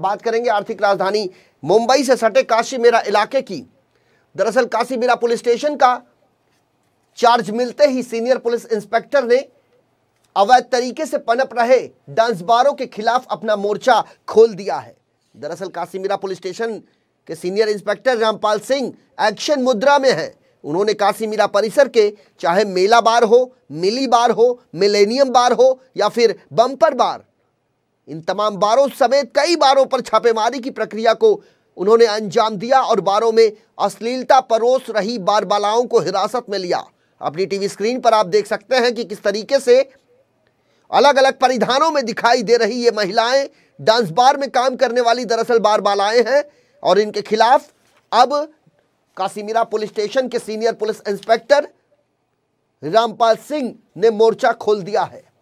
बात करेंगे आर्थिक राजधानी मुंबई से सटे काशी मेरा इलाके की दरअसल काशी मेरा पुलिस स्टेशन का चार्ज मिलते ही सीनियर पुलिस इंस्पेक्टर ने अवैध तरीके से पनप रहे डांस बारों के खिलाफ अपना मोर्चा खोल दिया है दरअसल काशी मीरा पुलिस स्टेशन के senior inspector Rampal Singh action मुद्रा में है उन्होंने काशी मीरा परिसर के चाहे मेला बार हो मिली बार हो मिलेनियम बार हो या फिर बम्पर बार इन तमाम बारों समेत कई बारों पर छापेमारी की प्रक्रिया को उन्होंने अंजाम दिया और बारों में अश्लीलता परोस रही बार बालाओं को हिरासत में लिया अपनी टीवी स्क्रीन पर आप देख सकते हैं कि किस तरीके से अलग अलग परिधानों में दिखाई दे रही ये महिलाएं डांस बार में काम करने वाली दरअसल बार बालाएं हैं और इनके खिलाफ अब काशीमीरा पुलिस स्टेशन के senior police inspector Rampal Singh ने मोर्चा खोल दिया है